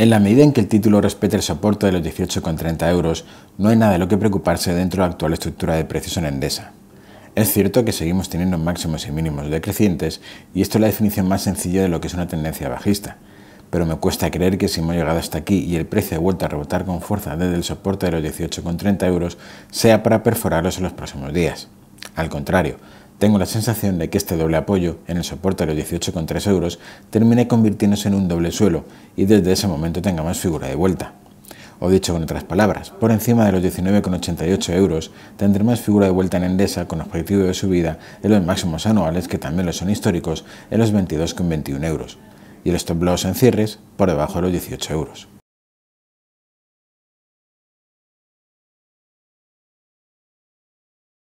En la medida en que el título respete el soporte de los 18,30 euros, no hay nada de lo que preocuparse dentro de la actual estructura de precios en Endesa. Es cierto que seguimos teniendo máximos y mínimos decrecientes, y esto es la definición más sencilla de lo que es una tendencia bajista, pero me cuesta creer que si hemos llegado hasta aquí y el precio ha vuelto a rebotar con fuerza desde el soporte de los 18,30 euros, sea para perforarlos en los próximos días. Al contrario, tengo la sensación de que este doble apoyo, en el soporte de los 18,3 euros, termine convirtiéndose en un doble suelo y desde ese momento tenga más figura de vuelta. O dicho con otras palabras, por encima de los 19,88 euros más figura de vuelta en Endesa con objetivo de subida en los máximos anuales que también lo son históricos en los 22,21 euros y los stop loss en cierres por debajo de los 18 euros.